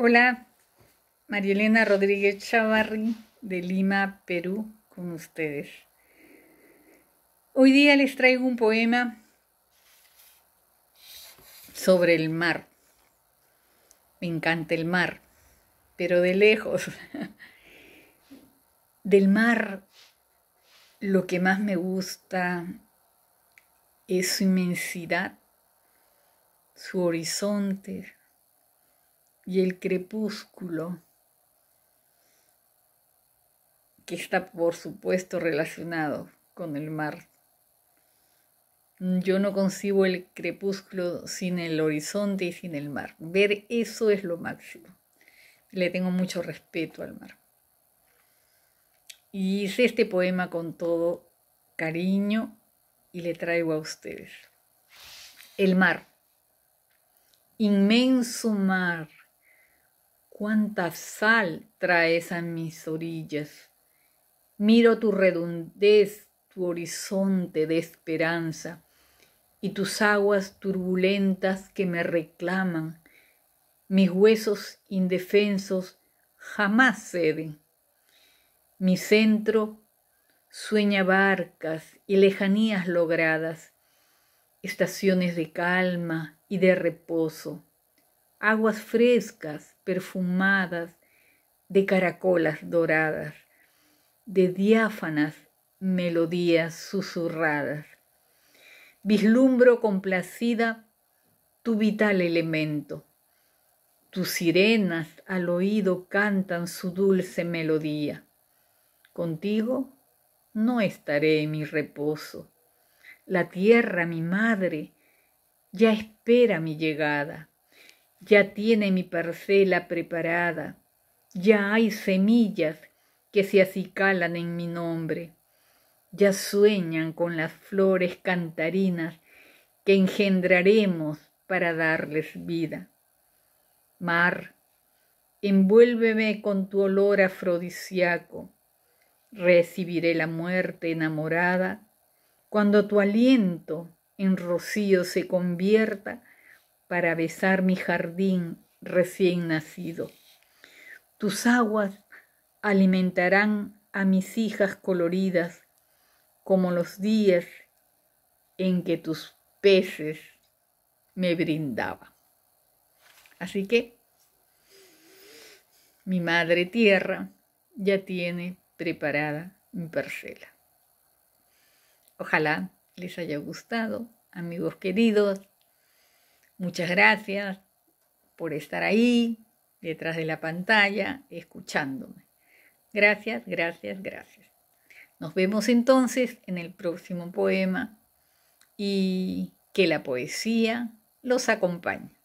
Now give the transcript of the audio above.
Hola, Marielena Rodríguez Chavarri de Lima, Perú, con ustedes. Hoy día les traigo un poema sobre el mar. Me encanta el mar, pero de lejos. Del mar lo que más me gusta es su inmensidad, su horizonte, y el crepúsculo, que está por supuesto relacionado con el mar. Yo no concibo el crepúsculo sin el horizonte y sin el mar. Ver eso es lo máximo. Le tengo mucho respeto al mar. Y hice este poema con todo cariño y le traigo a ustedes. El mar. Inmenso mar cuánta sal traes a mis orillas. Miro tu redondez, tu horizonte de esperanza y tus aguas turbulentas que me reclaman. Mis huesos indefensos jamás ceden. Mi centro sueña barcas y lejanías logradas, estaciones de calma y de reposo, aguas frescas perfumadas, de caracolas doradas, de diáfanas melodías susurradas. Vislumbro complacida tu vital elemento. Tus sirenas al oído cantan su dulce melodía. Contigo no estaré en mi reposo. La tierra, mi madre, ya espera mi llegada ya tiene mi parcela preparada, ya hay semillas que se acicalan en mi nombre, ya sueñan con las flores cantarinas que engendraremos para darles vida. Mar, envuélveme con tu olor afrodisiaco, recibiré la muerte enamorada cuando tu aliento en rocío se convierta para besar mi jardín recién nacido. Tus aguas alimentarán a mis hijas coloridas como los días en que tus peces me brindaban. Así que mi madre tierra ya tiene preparada mi parcela. Ojalá les haya gustado, amigos queridos. Muchas gracias por estar ahí, detrás de la pantalla, escuchándome. Gracias, gracias, gracias. Nos vemos entonces en el próximo poema y que la poesía los acompañe.